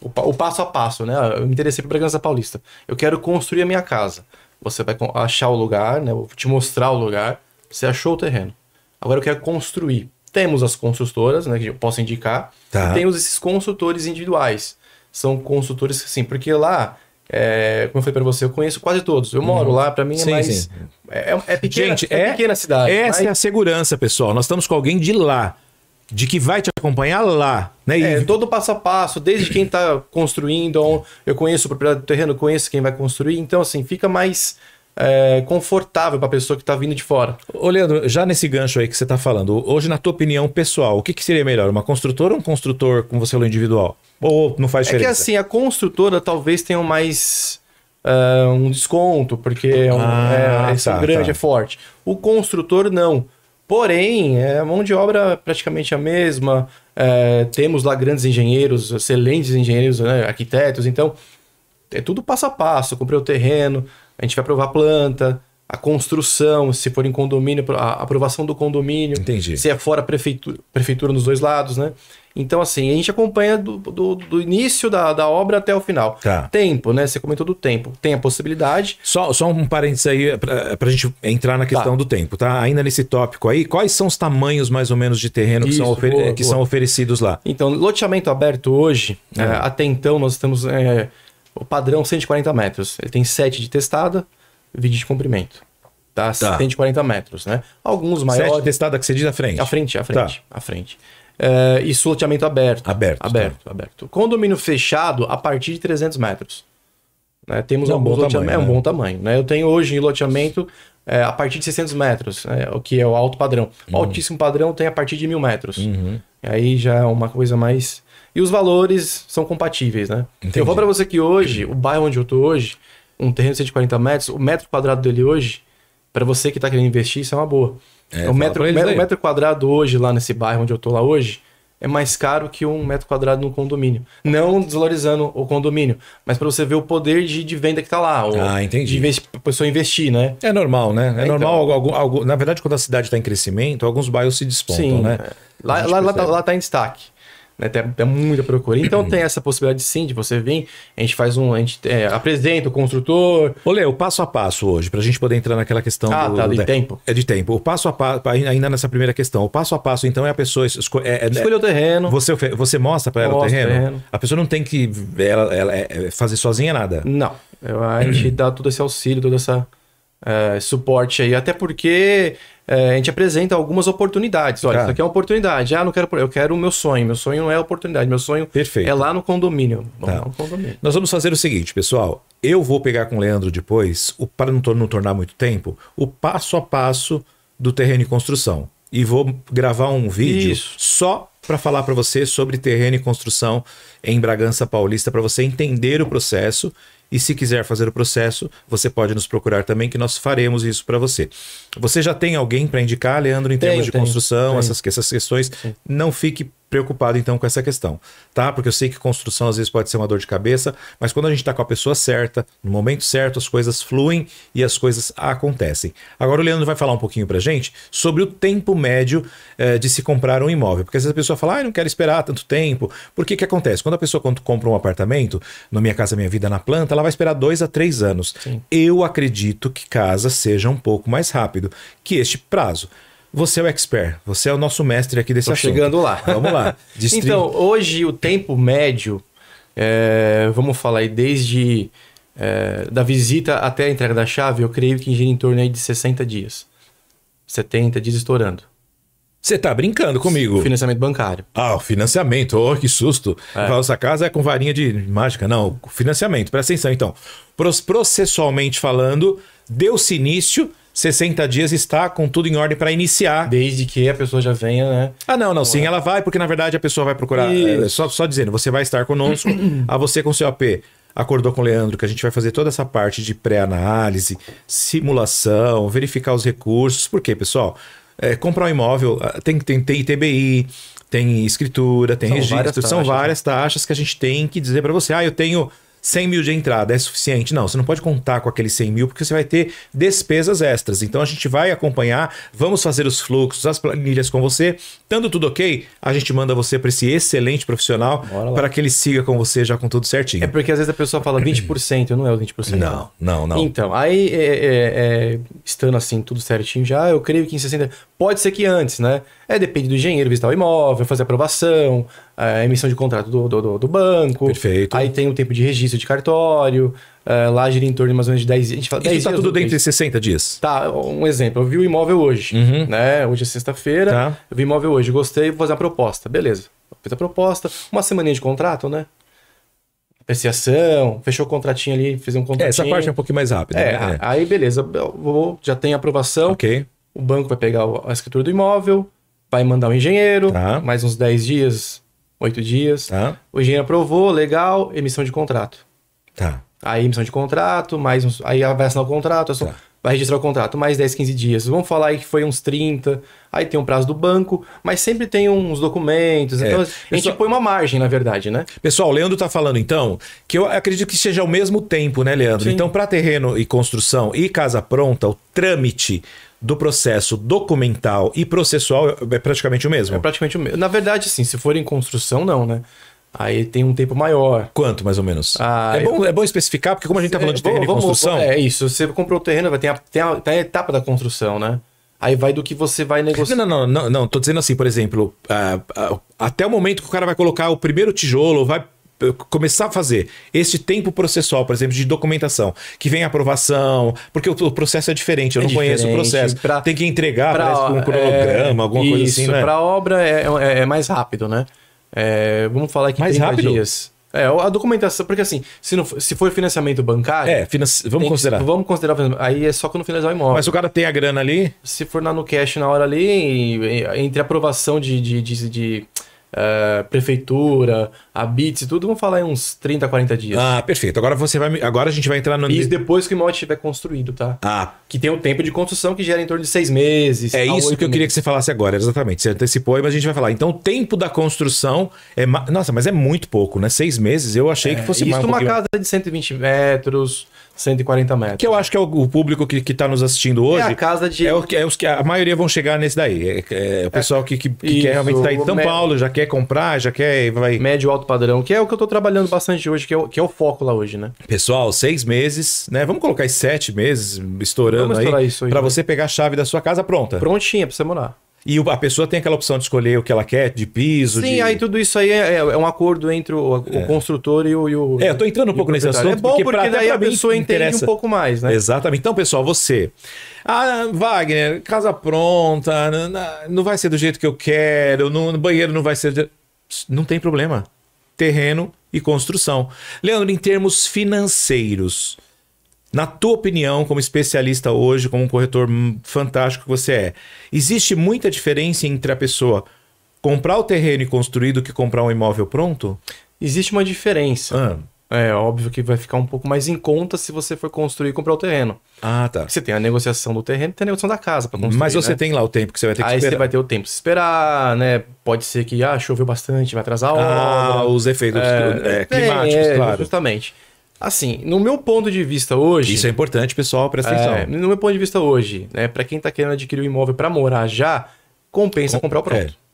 o, o passo a passo, né? Eu me interessei por Bragança Paulista. Eu quero construir a minha casa. Você vai achar o lugar, né? Eu vou te mostrar o lugar. Você achou o terreno. Agora eu quero construir. Temos as consultoras, né, que eu posso indicar. Tá. E temos esses consultores individuais. São consultores, assim, porque lá é, como eu falei para você, eu conheço quase todos. Eu moro uhum. lá, para mim é sim, mais. Sim. É, é, é, pequena, Gente, é, é pequena cidade. Essa mas... é a segurança, pessoal. Nós estamos com alguém de lá, de que vai te acompanhar lá. Né? É, todo passo a passo, desde quem está construindo, eu conheço o proprietário do terreno, conheço quem vai construir. Então, assim, fica mais é, confortável para a pessoa que está vindo de fora. Ô, Leandro, já nesse gancho aí que você está falando, hoje, na tua opinião pessoal, o que, que seria melhor? Uma construtora ou um construtor, com você no individual? Ou não faz diferença? É que assim, a construtora talvez tenha mais. Uh, um desconto, porque é, um, é, é tá, tá. grande, tá. é forte. O construtor, não. Porém, é mão de obra praticamente a mesma. É, temos lá grandes engenheiros, excelentes engenheiros, né, arquitetos. Então, é tudo passo a passo. Comprei o terreno, a gente vai aprovar a planta, a construção, se for em condomínio, a aprovação do condomínio. Entendi. Se é fora prefeitura, prefeitura nos dois lados, né? Então, assim, a gente acompanha do, do, do início da, da obra até o final. Tá. Tempo, né? Você comentou do tempo. Tem a possibilidade. Só, só um parênteses aí é para é a gente entrar na questão tá. do tempo, tá? Ainda nesse tópico aí, quais são os tamanhos mais ou menos de terreno Isso, que, são, ofer boa, que boa. são oferecidos lá? Então, loteamento aberto hoje, é. É, até então nós estamos é, o padrão 140 é metros. Ele tem 7 de testada, 20 de comprimento. Tá, tá. 140 metros, né? Alguns maiores. 7 de testada que você diz à frente. À frente, à tá. frente. Tá. À frente. É, e loteamento aberto. Aberto. Aberto, tá. aberto. Condomínio fechado a partir de 300 metros. Né? Temos é um bom tamanho. É um bom né? tamanho. Né? Eu tenho hoje em loteamento é, a partir de 600 metros, né? o que é o alto padrão. O uhum. altíssimo padrão tem a partir de 1.000 metros. Uhum. aí já é uma coisa mais e os valores são compatíveis, né? Entendi. Eu vou para você que hoje, o bairro onde eu tô hoje, um terreno de 140 metros, o metro quadrado dele hoje, para você que tá querendo investir, isso é uma boa. É, o, metro, o metro quadrado hoje, lá nesse bairro onde eu tô lá hoje, é mais caro que um metro quadrado no condomínio. Não desvalorizando o condomínio, mas para você ver o poder de, de venda que está lá. ah, entendi. De a pessoa investir, né? É normal, né? É, então normal. Algum, algum, na verdade, quando a cidade está em crescimento, alguns bairros se despontam, Sim, né? É. Lá, lá, lá, tá, lá tá em destaque né? Tem, tem, muita procura. Então tem essa possibilidade sim de você vir, a gente faz um, a gente é, apresenta o construtor. Olê, o passo a passo hoje, para a gente poder entrar naquela questão. Ah, do, tá, de do, tempo. É de tempo. O passo a passo, ainda nessa primeira questão, o passo a passo, então, é a pessoa. Esco, é, é, né, Escolher o terreno. Você, você mostra para ela o terreno? terreno? A pessoa não tem que ela, ela é, é fazer sozinha nada. Não. A gente dá todo esse auxílio, toda essa. Eh, suporte aí, até porque eh, a gente apresenta algumas oportunidades. Olha, claro. isso tá. aqui é uma oportunidade. Ah, não quero, eu quero o meu sonho. Meu sonho não é oportunidade, meu sonho Perfeito. é lá no condomínio. Vamos tá. lá no condomínio. Nós vamos fazer o seguinte, pessoal. Eu vou pegar com o Leandro depois, o, para não, não tornar muito tempo, o passo a passo do terreno em construção. E vou gravar um vídeo isso. só para falar para você sobre terreno e construção em Bragança Paulista, para você entender o processo. E se quiser fazer o processo, você pode nos procurar também, que nós faremos isso para você. Você já tem alguém para indicar, Leandro, em tenho, termos de tenho, construção, tenho. Essas, essas questões? Sim. Não fique preocupado então com essa questão, tá? Porque eu sei que construção às vezes pode ser uma dor de cabeça, mas quando a gente está com a pessoa certa, no momento certo, as coisas fluem e as coisas acontecem. Agora o Leandro vai falar um pouquinho para gente sobre o tempo médio eh, de se comprar um imóvel, porque às vezes a pessoa pessoa fala, ah, não quero esperar tanto tempo. Por que que acontece? Quando a pessoa quando compra um apartamento, no Minha Casa Minha Vida na planta, ela vai esperar dois a três anos. Sim. Eu acredito que casa seja um pouco mais rápido que este prazo. Você é o expert, você é o nosso mestre aqui desse Tô assunto. chegando lá. Vamos lá. então, hoje o tempo médio, é, vamos falar aí, desde é, da visita até a entrega da chave, eu creio que gira em torno aí de 60 dias. 70 dias estourando. Você tá brincando comigo? Financiamento bancário. Ah, o financiamento. Oh, que susto. É. Essa casa é com varinha de mágica. Não, financiamento. Presta atenção, então. Processualmente falando, deu-se início, 60 dias está com tudo em ordem para iniciar. Desde que a pessoa já venha, né? Ah, não, não, sim, é. ela vai, porque na verdade a pessoa vai procurar. E... É, só, só dizendo, você vai estar conosco, a você com seu AP. Acordou com o Leandro que a gente vai fazer toda essa parte de pré-análise, simulação, verificar os recursos. Por quê, pessoal? é, comprar um imóvel, ah, tem, tem, tem ITBI, tem escritura, tem são registro, várias são né? várias taxas que a gente tem que dizer para você. Ah, eu tenho 100 mil de entrada é suficiente? Não, você não pode contar com aqueles 100 mil porque você vai ter despesas extras. Então a gente vai acompanhar, vamos fazer os fluxos, as planilhas com você. Tando tudo ok, a gente manda você para esse excelente profissional para que ele siga com você já com tudo certinho. É porque às vezes a pessoa fala 20%, não é os 20%. Não, não, não. Então, aí é, é, é, é, estando assim tudo certinho já, eu creio que em 60... Pode ser que antes, né? É, depende do engenheiro visitar o imóvel, fazer aprovação, a emissão de contrato do, do, do banco. Perfeito. Aí tem o tempo de registro de cartório. Uh, lá gira em torno de mais ou menos de 10 dias. A gente fala, tá Isso tudo dentro de 60 dias. Tá, um exemplo. Eu vi o imóvel hoje, uhum. né? Hoje é sexta-feira. Tá. Eu vi o imóvel hoje, gostei, vou fazer uma proposta. Beleza. Fiz a proposta, uma semaninha de contrato, né? Apreciação, fechou o contratinho ali, fez um é, contratinho. É, essa parte é um pouquinho mais rápida. É, né? é. Aí, beleza, vou, já tem aprovação. Ok. O banco vai pegar a escritura do imóvel, vai mandar o um engenheiro, tá. mais uns 10 dias, oito dias. Tá. O engenheiro aprovou, legal, emissão de contrato. Tá. Aí emissão de contrato, mais uns, aí ela vai assinar o contrato, tá. vai registrar o contrato, mais 10, 15 dias. Vamos falar aí que foi uns 30, aí tem um prazo do banco, mas sempre tem uns documentos. É. Então a gente põe uma margem, na verdade, né? Pessoal, o Leandro está falando então que eu acredito que seja ao mesmo tempo, né, Leandro? Sim. Então para terreno e construção e casa pronta, o trâmite do processo documental e processual é praticamente o mesmo? É praticamente o mesmo. Na verdade, sim, se for em construção, não, né? Aí tem um tempo maior. Quanto, mais ou menos? Ah, é, bom, eu... é bom especificar, porque como a gente está falando é, de terreno vamos, e construção... É isso, você comprou o terreno, vai ter a, tem a, tem a etapa da construção, né? Aí vai do que você vai negociar. Não, não, não, não, não. Tô dizendo assim, por exemplo, uh, uh, até o momento que o cara vai colocar o primeiro tijolo, vai começar a fazer esse tempo processual, por exemplo, de documentação, que vem a aprovação, porque o processo é diferente, eu é não diferente, conheço o processo. Pra, tem que entregar, pra, parece, um é, cronograma, é, alguma isso, coisa assim, né? Para obra é, é, é, mais rápido, né? É, vamos falar aqui mais rápido? dias. É, a documentação, porque assim, se, não, se for financiamento bancário. É, finance, vamos considerar. vamos considerar, aí é só quando finalizar o imóvel. Mas o cara tem a grana ali? Se for na, no cash na hora ali, entre aprovação de, de, de, de uh, prefeitura, a BITS, tudo, vão falar em uns 30, 40 dias. Ah, perfeito. Agora você vai. Agora a gente vai entrar no. Isso depois que o imóvel estiver construído, tá? Ah. Que tem um tempo de construção que gera em torno de seis meses. É isso que eu meses. queria que você falasse agora, exatamente. Você antecipou, mas a gente vai falar. Então, o tempo da construção é. Ma... Nossa, mas é muito pouco, né? Seis meses, eu achei é, que fosse mais. Isso um uma pouquinho... casa de 120 metros. 140 metros. Que eu acho que é o, o público que, está nos assistindo hoje. É a casa de. É, o, é os que a maioria vão chegar nesse daí. É, é, é o pessoal é, que, que, que quer realmente estar tá em São médio, Paulo, já quer comprar, já quer. Vai... Médio alto padrão, que é o que eu estou trabalhando bastante hoje, que é, o, que é o foco lá hoje, né? Pessoal, seis meses, né? Vamos colocar sete meses estourando Vamos aí. Para você pegar a chave da sua casa pronta. Prontinha para você morar. E a pessoa tem aquela opção de escolher o que ela quer, de piso. Sim, de... aí tudo isso aí é, é, é um acordo entre o, é. construtor e o, e o, É, eu tô entrando um pouco nesse assunto. É bom porque, porque pra, daí pra a pessoa interessa. entende um pouco mais, né? Exatamente. Então, pessoal, você. Ah, Wagner, casa pronta, não vai ser do jeito que eu quero, no banheiro não vai ser. Não tem problema. Terreno e construção. Leandro, em termos financeiros. Na tua opinião, como especialista hoje, como um corretor fantástico que você é, existe muita diferença entre a pessoa comprar o terreno e construído que comprar um imóvel pronto? Existe uma diferença. Ah. É óbvio que vai ficar um pouco mais em conta se você for construir e comprar o terreno. Ah, tá. Você tem a negociação do terreno e tem a negociação da casa para construir. Mas você né? tem lá o tempo que você vai ter que Aí esperar. Aí você vai ter o tempo de esperar, né? Pode ser que ah, choveu bastante, vai atrasar a ah, obra. Ah, os efeitos é, é, climáticos, é, claro. Justamente. Assim, no meu ponto de vista hoje. Isso é importante, pessoal, presta é, atenção. no meu ponto de vista hoje, né, para quem tá querendo adquirir um imóvel para morar já, compensa Com, comprar o pronto. É.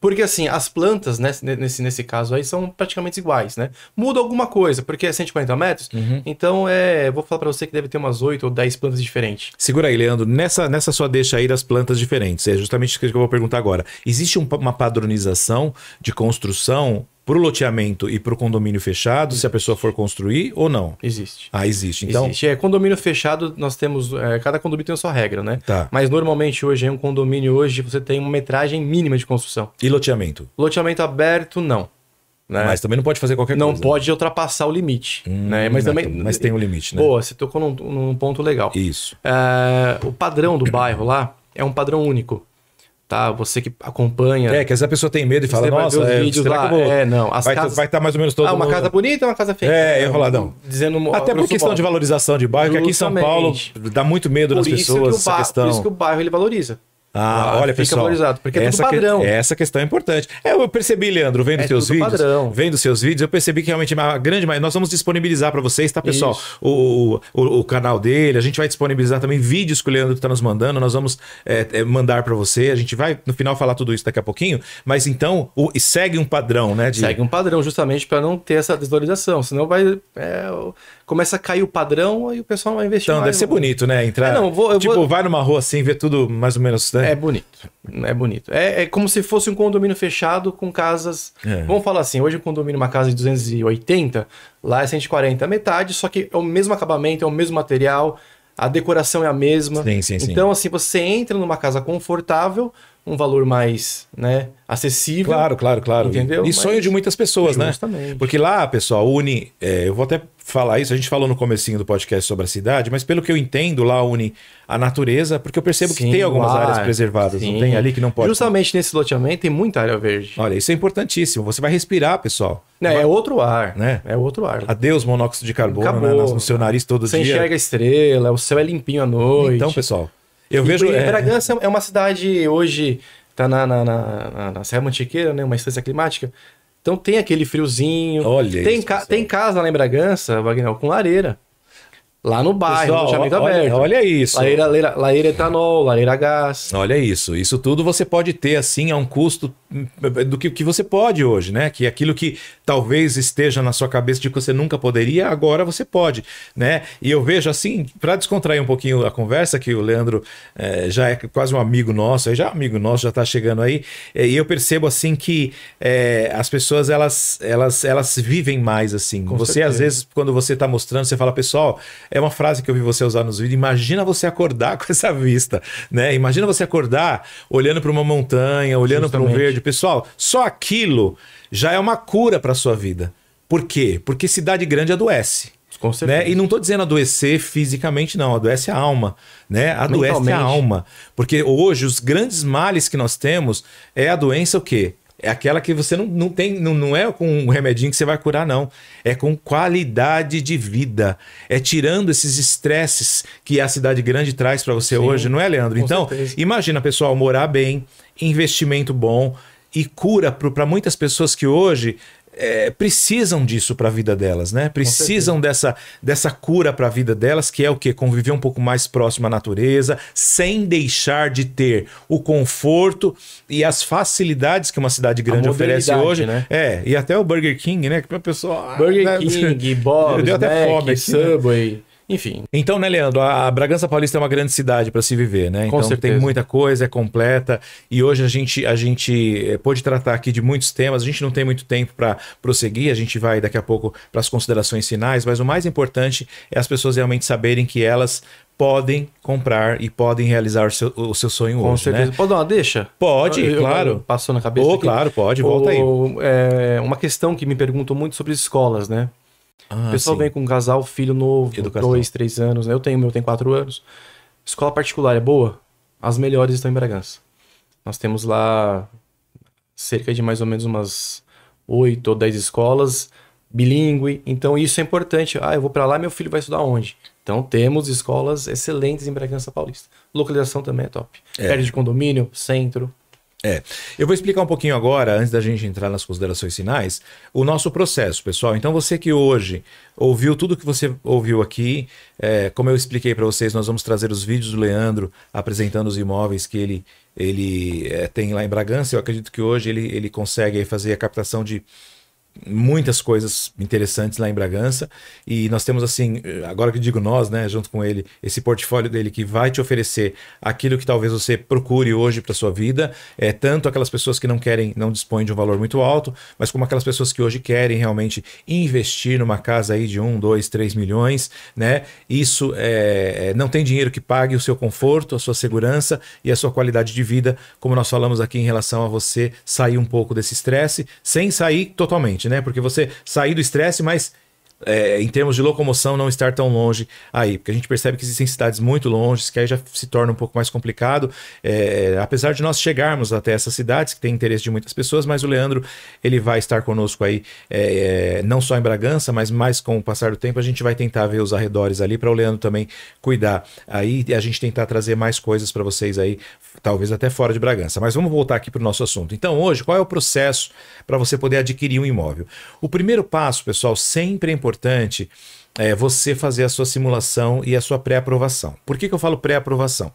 Porque assim, as plantas, né, nesse, nesse caso aí, são praticamente iguais, né? Muda alguma coisa, porque é 140 metros, uhum. então é. Vou falar para você que deve ter umas 8 ou 10 plantas diferentes. Segura aí, Leandro. Nessa, nessa sua deixa aí das plantas diferentes, é justamente isso que eu vou perguntar agora. Existe um, uma padronização de construção para o loteamento e para o condomínio fechado, existe. se a pessoa for construir ou não? Existe. Ah, existe. Então... Existe. É, condomínio fechado, nós temos. É, cada condomínio tem a sua regra, né? Tá. Mas normalmente hoje, em um condomínio hoje, você tem uma metragem mínima de construção. E loteamento? Loteamento aberto, não. Né? Mas também não pode fazer qualquer não coisa. Não pode ultrapassar o limite. Hum, né? Mas, também, mas tem um limite, né? Boa, você tocou num, num ponto legal. Isso. É, o padrão do bairro lá é um padrão único tá? Você que acompanha. É, que essa pessoa tem medo e fala, nossa, é, vídeos lá, vou... é, não, as vai estar tá, casas... tá mais ou menos todo Ah, uma mundo... casa bonita, uma casa feia. É, enroladão. Dizendo Até por questão de valorização de bairro, Justamente. que aqui em São Paulo dá muito medo por nas pessoas que ba... essa questão. Por isso que o bairro ele valoriza. Ah, ah olha, fica pessoal. porque é essa é padrão. Que, essa questão é importante. É, eu percebi, Leandro, vendo é seus vídeos. Padrão. Vendo seus vídeos, eu percebi que realmente é uma grande maioria. Nós vamos disponibilizar para vocês, tá, pessoal? O, o, o, canal dele, a gente vai disponibilizar também vídeos que o Leandro está nos mandando. Nós vamos é, é mandar para você. A gente vai, no final, falar tudo isso daqui a pouquinho. Mas então, o, segue um padrão, né? De... Segue um padrão, justamente para não ter essa desvalorização. Senão vai. É, começa a cair o padrão e o pessoal não vai investir. Então, mais, deve ser bonito, né? Entrar. É, não, vou, tipo, vou... vai numa rua assim, ver tudo mais ou menos. Né? é, bonito. É bonito. É, é, como se fosse um condomínio fechado com casas. É. Vamos falar assim: hoje um condomínio, uma casa de 280, lá é 140, metade, só que é o mesmo acabamento, é o mesmo material, a decoração é a mesma. Sim, sim, sim. Então, assim, você entra numa casa confortável um valor mais né, acessível. Claro, claro, claro. Entendeu? E Mas sonho de muitas pessoas, né? justamente. né? Porque lá, pessoal, une. É, eu vou até falar isso, a gente falou no comecinho do podcast sobre a cidade, mas pelo que eu entendo, lá une a natureza, porque eu percebo sim, que tem algumas ar, áreas preservadas, sim. não tem ali que não pode. Justamente ter. nesse loteamento tem muita área verde. Olha, isso é importantíssimo. Você vai respirar, pessoal. Né, é, é outro ar, né? É outro ar. Adeus monóxido de carbono né? no seu nariz todo Você dia. Você enxerga a estrela, o céu é limpinho à então, noite. Então, pessoal, eu e vejo. É... Bragança é uma cidade hoje, tá na, na, na, na Serra Mantiqueira, né? Uma estância climática. Então tem aquele friozinho. Olha tem, isso, ca... tem casa lá em Bragança, Wagner, com lareira. Lá no bairro, Pessoal, no loteamento aberto. Olha isso. Lareira, etanol, lareira gás. Olha isso. Isso tudo você pode ter, assim, a um custo eh, do que, que você pode hoje, né? Que aquilo que talvez esteja na sua cabeça de que você nunca poderia, agora você pode, né? E eu vejo, assim, para descontrair um pouquinho a conversa, que o Leandro é, já é quase um amigo nosso, já é amigo nosso, já está chegando aí, é, e eu percebo, assim, que é, as pessoas, elas, elas, elas vivem mais, assim. Com você, certeza. às vezes, quando você está mostrando, você fala, pessoal é uma frase que eu vi você usar nos vídeos. Imagina você acordar com essa vista, né? Imagina você acordar olhando para uma montanha, olhando para um verde. Pessoal, só aquilo já é uma cura para sua vida. Por quê? Porque cidade grande adoece. Com né? certeza. Né? E não estou dizendo adoecer fisicamente, não. Adoece a alma, né? Adoece a alma. Porque hoje os grandes males que nós temos é a doença o quê? É aquela que você não, não tem, não, não é com um remedinho que você vai curar, não. É com qualidade de vida. É tirando esses estresses que a cidade grande traz para você Sim, hoje, não é, Leandro? Então, certeza. imagina, pessoal, morar bem, investimento bom, e cura para muitas pessoas que hoje é, precisam disso para a vida delas, né? Precisam dessa, dessa cura para a vida delas, que é o que conviver um pouco mais próximo à natureza, sem deixar de ter o conforto e as facilidades que uma cidade grande oferece hoje, né? É, e até o Burger King, né? Que para pessoa Burger né? King, Bob's, até fome aqui, né? Subway. Né? Enfim. Então, né, Leandro, a Bragança Paulista é uma grande cidade para se viver, né? Com então certeza. tem muita coisa, é completa. E hoje a gente a gente eh, pôde tratar aqui de muitos temas. A gente não tem muito tempo para prosseguir, a gente vai daqui a pouco para as considerações finais, mas o mais importante é as pessoas realmente saberem que elas podem comprar e podem realizar o seu, o seu sonho Com hoje, né? certeza. né? Pode dar uma deixa? Pode, eu, claro. Eu, passou na cabeça. Oh, aqui. claro, pode, volta oh, aí. É, uma questão que me perguntam muito sobre escolas, né? Ah, o pessoal sim. vem com um casal, filho novo, Educação. dois, três anos. Né? Eu tenho, meu tem quatro anos. Escola particular é boa? As melhores estão em Bragança. Nós temos lá cerca de mais ou menos umas oito ou dez escolas bilíngue. Então isso é importante. Ah, eu vou para lá, meu filho vai estudar onde? Então temos escolas excelentes em Bragança Paulista. Localização também é top. É. Perto de condomínio, centro. É. Eu vou explicar um pouquinho agora, antes da gente entrar nas considerações finais, o nosso processo, pessoal. Então, você que hoje ouviu tudo que você ouviu aqui, é, como eu expliquei para vocês, nós vamos trazer os vídeos do Leandro apresentando os imóveis que ele, ele é, tem lá em Bragança. Eu acredito que hoje ele, ele consegue fazer a captação de muitas coisas interessantes lá em Bragança. E nós temos, assim, eh, agora que digo nós, né, junto com ele, esse portfólio dele que vai te oferecer aquilo que talvez você procure hoje para sua vida, é tanto aquelas pessoas que não querem, não dispõem de um valor muito alto, mas como aquelas pessoas que hoje querem realmente investir numa casa aí de um dois três milhões, né? Isso é, é não tem dinheiro que pague o seu conforto, a sua segurança e a sua qualidade de vida, como nós falamos aqui em relação a você sair um pouco desse estresse, sem sair totalmente né? Porque você sair do estresse, mas é, em termos de locomoção, não estar tão longe aí, porque a gente percebe que existem cidades muito longe, que aí já se torna um pouco mais complicado, é, apesar de nós chegarmos até essas cidades, que tem interesse de muitas pessoas, mas o Leandro, ele vai estar conosco aí, é, é, não só em Bragança, mas mais com o passar do tempo, a gente vai tentar ver os arredores ali, para o Leandro também cuidar aí, e a gente tentar trazer mais coisas para vocês aí, talvez até fora de Bragança, mas vamos voltar aqui para o nosso assunto. Então hoje, qual é o processo para você poder adquirir um imóvel? O primeiro passo, pessoal, sempre é importante importante é você fazer a sua simulação e a sua pré-aprovação. Por que, que eu falo pré-aprovação?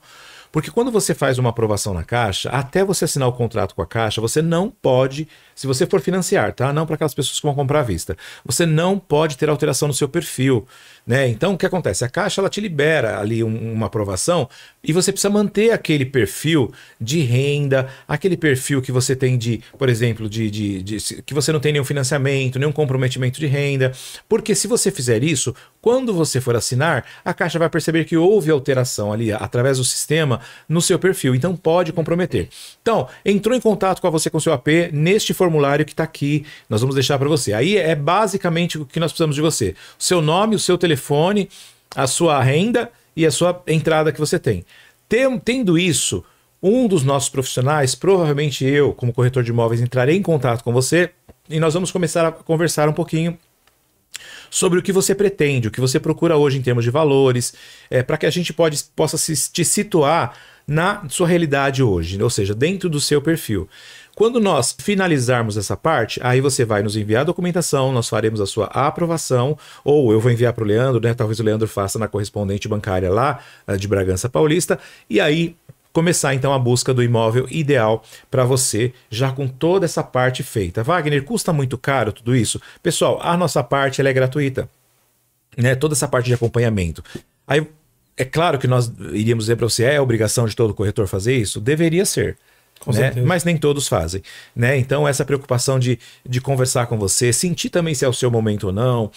Porque quando você faz uma aprovação na Caixa, até você assinar o contrato com a Caixa, você não pode, se você for financiar, tá? Não para aquelas pessoas que vão comprar à vista. Você não pode ter alteração no seu perfil. Né? Então, o que acontece? A Caixa ela te libera ali um, uma aprovação e você precisa manter aquele perfil de renda, aquele perfil que você tem de, por exemplo, de, de, de, que você não tem nenhum financiamento, nenhum comprometimento de renda. Porque se você fizer isso, quando você for assinar, a Caixa vai perceber que houve alteração ali através do sistema no seu perfil. Então, pode comprometer. Então, entrou em contato com você com seu AP neste formulário que está aqui. Nós vamos deixar para você. Aí é basicamente o que nós precisamos de você: o seu nome, o seu telefone telefone, a sua renda e a sua entrada que você tem. Tendo isso, um dos nossos profissionais, provavelmente eu, como corretor de imóveis, entrarei em contato com você e nós vamos começar a conversar um pouquinho sobre o que você pretende, o que você procura hoje em termos de valores, é, para que a gente pode, possa se, te situar na sua realidade hoje, ou seja, dentro do seu perfil. Quando nós finalizarmos essa parte, aí você vai nos enviar a documentação, nós faremos a sua aprovação, ou eu vou enviar para o Leandro, né? Talvez o Leandro faça na correspondente bancária lá eh, de Bragança Paulista, e aí começar então a busca do imóvel ideal para você, já com toda essa parte feita. Wagner, custa muito caro tudo isso? Pessoal, a nossa parte é gratuita. Né, toda essa parte de acompanhamento. Aí é claro que nós iríamos dizer para você, é obrigação de todo corretor fazer isso? Deveria ser. Né? Mas nem todos fazem, né? Então essa preocupação de, de conversar com você, sentir também se é o seu momento ou não,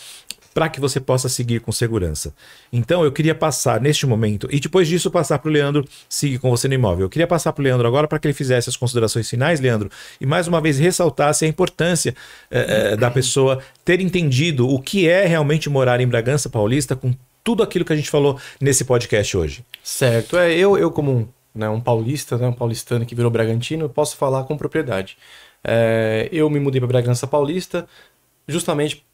para que você possa seguir com segurança. Então eu queria passar neste momento e depois disso passar para o Leandro seguir com você no imóvel. Eu queria passar para o Leandro agora para que ele fizesse as considerações finais, Leandro, e mais uma vez ressaltasse a importância eh, eh, da pessoa ter entendido o que é realmente morar em Bragança Paulista com tudo aquilo que a gente falou nesse podcast hoje. Certo. É, eu, eu como um né, um paulista, né, um paulistano que virou Bragantino, eu posso falar com propriedade. É, eu me mudei para Bragança Paulista justamente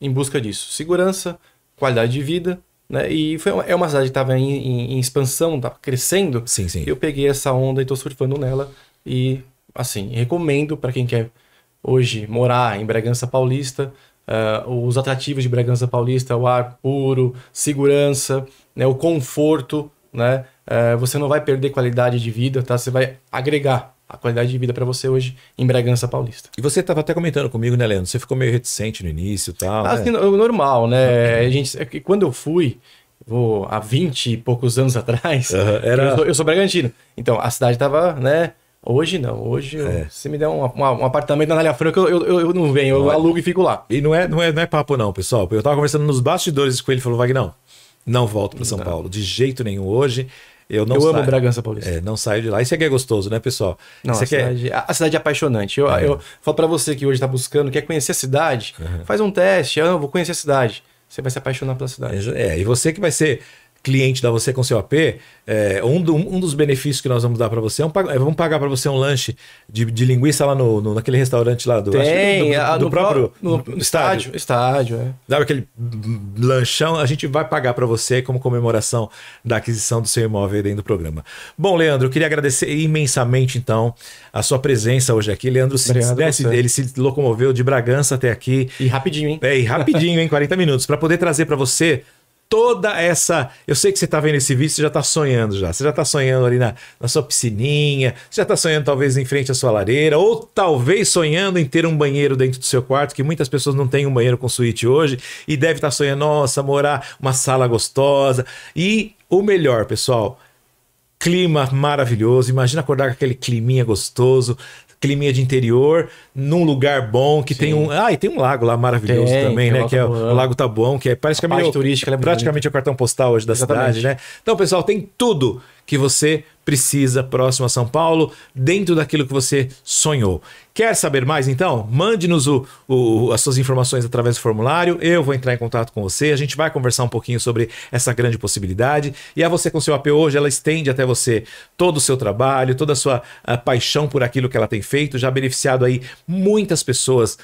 em busca disso. Segurança, qualidade de vida, né? E foi uma, é uma cidade que estava em, em, em, expansão, estava tá crescendo. Sim, sim. Eu peguei essa onda e estou surfando nela. E, assim, recomendo para quem quer hoje morar em Bragança Paulista, uh, os atrativos de Bragança Paulista, o ar puro, segurança, né, o conforto, né? É, você não vai perder qualidade de vida, tá? Você vai agregar a qualidade de vida para você hoje em Bragança Paulista. E você estava até comentando comigo, né, Leandro? Você ficou meio reticente no início e tal. Assim, né? normal, né? A gente, é quando eu fui, vou, há 20 e poucos anos atrás, era... eu, sou, eu sou Bragantino. Então, a cidade estava, né? Hoje não, hoje é. se me der um, uma, um apartamento na Anália Franca, eu, eu, eu, não venho, eu é? alugo e fico lá. E não é, não é, não é papo não, pessoal. Eu tava conversando nos bastidores com ele, falou, Vagnão, não volto para São então. Paulo, de jeito nenhum hoje. Eu, não eu amo Bragança Paulista. É, não saio de lá. Isso aqui é gostoso, né, pessoal? Não, Isso a, é cidade, é... a cidade é apaixonante. Eu, é. eu falo para você que hoje está buscando, quer conhecer a cidade, uhum. faz um teste. Ah, eu vou conhecer a cidade. Você vai se apaixonar pela cidade. É, e você que vai ser cliente da Você com seu AP, é, um, do, um, dos benefícios que nós vamos dar para você é, um, é vamos pagar para você um lanche de, de linguiça lá no, no, naquele restaurante lá do, Tem, do, do, a, do no próprio no, estádio. Estádio, estádio é. Sabe aquele lanchão? A gente vai pagar para você como comemoração da aquisição do seu imóvel dentro do programa. Bom, Leandro, eu queria agradecer imensamente então a sua presença hoje aqui. Leandro se, desse, ele se locomoveu de Bragança até aqui. E rapidinho, hein? É, e rapidinho, hein? 40 minutos para poder trazer para você toda essa. Eu sei que você está vendo esse vídeo, você já está sonhando já. Você já está sonhando ali na, na sua piscininha, você já está sonhando talvez em frente à sua lareira, ou talvez sonhando em ter um banheiro dentro do seu quarto, que muitas pessoas não têm um banheiro com suíte hoje, e deve estar tá sonhando, nossa, morar uma sala gostosa. E o melhor, pessoal, clima maravilhoso. Imagina acordar com aquele climinha gostoso, climinha de interior, num lugar bom, que Sim. tem um. Ah, e tem um lago lá maravilhoso tem, também, tem né? Que é o Lago Tabuão, que é parece que A parte turística, praticamente é o cartão postal hoje da Exatamente. cidade, né? Então, pessoal, tem tudo que você precisa próximo a São Paulo, dentro daquilo que você sonhou. Quer saber mais então? Mande-nos as suas informações através do formulário, eu vou entrar em contato com você, a gente vai conversar um pouquinho sobre essa grande possibilidade. E a você com seu AP hoje, ela estende até você todo o seu trabalho, toda a sua a ah, paixão por aquilo que ela tem feito, já beneficiado aí muitas pessoas uh,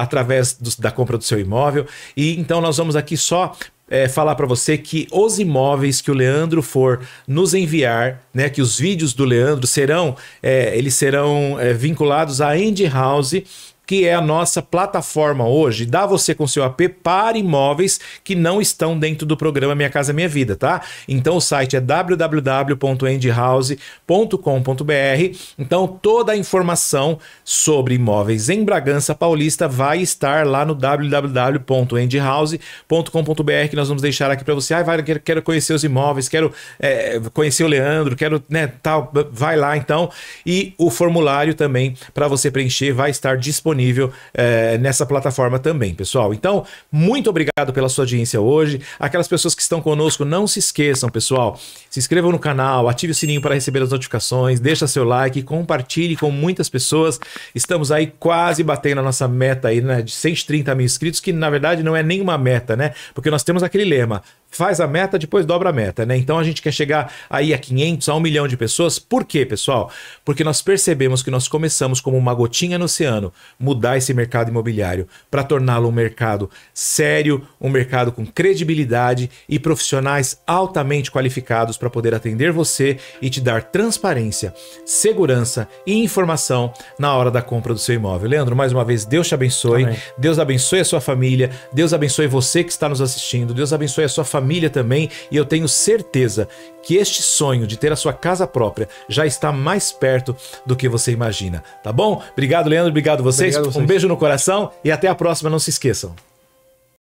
através do, da compra do seu imóvel. E então nós vamos aqui só é, falar para você que os imóveis que o Leandro for nos enviar, né, que os vídeos do Leandro serão, é, eles serão é, vinculados à End House que é a nossa plataforma hoje, dá você com seu AP para imóveis que não estão dentro do programa Minha Casa Minha Vida, tá? Então o site é www.endhouse.com.br. Então toda a informação sobre imóveis em Bragança Paulista vai estar lá no www.endhouse.com.br que nós vamos deixar aqui para você. Ah, vai, quero conhecer os imóveis, quero é, conhecer o Leandro, quero, né, tal, vai lá então. E o formulário também para você preencher vai estar disponível disponível é, nessa plataforma também, pessoal. Então, muito obrigado pela sua audiência hoje. Aquelas pessoas que estão conosco, não se esqueçam, pessoal. Se inscrevam no canal, ative o sininho para receber as notificações, deixa seu like, compartilhe com muitas pessoas. Estamos aí quase batendo a nossa meta aí, né, de 130 mil inscritos, que na verdade não é nenhuma meta, né? Porque nós temos aquele lema: faz a meta, depois dobra a meta, né? Então a gente quer chegar aí a 500, a 1 milhão de pessoas. Por quê, pessoal? Porque nós percebemos que nós começamos como uma gotinha no oceano mudar esse mercado imobiliário para torná-lo um mercado sério, um mercado com credibilidade e profissionais altamente qualificados para poder atender você e te dar transparência, segurança e informação na hora da compra do seu imóvel. Leandro, mais uma vez, Deus te abençoe. Amém. Deus abençoe a sua família. Deus abençoe você que está nos assistindo. Deus abençoe a sua família família também, e eu tenho certeza que este sonho de ter a sua casa própria já está mais perto do que você imagina, tá bom? Obrigado, Leandro, obrigado vocês. Obrigado vocês. Um beijo no coração e até a próxima, não se esqueçam.